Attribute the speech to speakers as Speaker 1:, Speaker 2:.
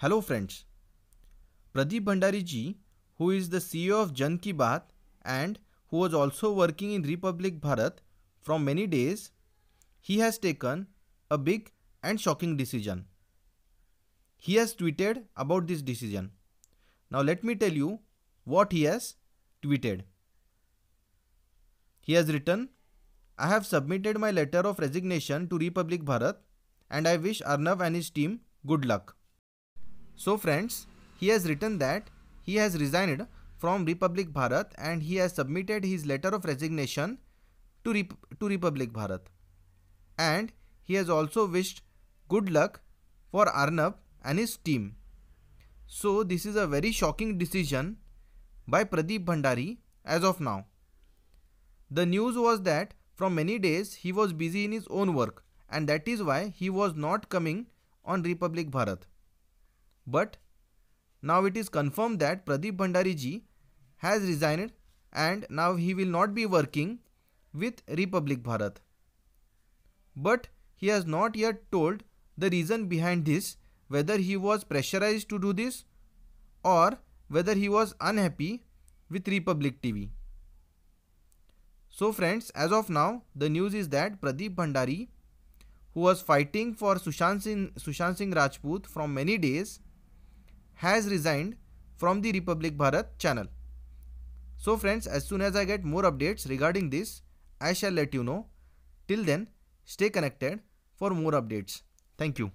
Speaker 1: Hello friends, Pradeep Bhandari ji, who is the CEO of Jan Ki Baat and who was also working in Republic Bharat from many days, he has taken a big and shocking decision. He has tweeted about this decision. Now let me tell you what he has tweeted. He has written, I have submitted my letter of resignation to Republic Bharat and I wish Arnav and his team good luck. So friends, he has written that he has resigned from Republic Bharat and he has submitted his letter of resignation to, Rep to Republic Bharat. And he has also wished good luck for Arnab and his team. So this is a very shocking decision by Pradeep Bhandari as of now. The news was that from many days he was busy in his own work and that is why he was not coming on Republic Bharat. But now it is confirmed that Pradeep Bhandari ji has resigned and now he will not be working with Republic Bharat. But he has not yet told the reason behind this whether he was pressurized to do this or whether he was unhappy with Republic TV. So friends, as of now, the news is that Pradeep Bhandari, who was fighting for Sushant Singh, Sushant Singh Rajput from many days, has resigned from the Republic Bharat channel. So friends, as soon as I get more updates regarding this, I shall let you know. Till then, stay connected for more updates. Thank you.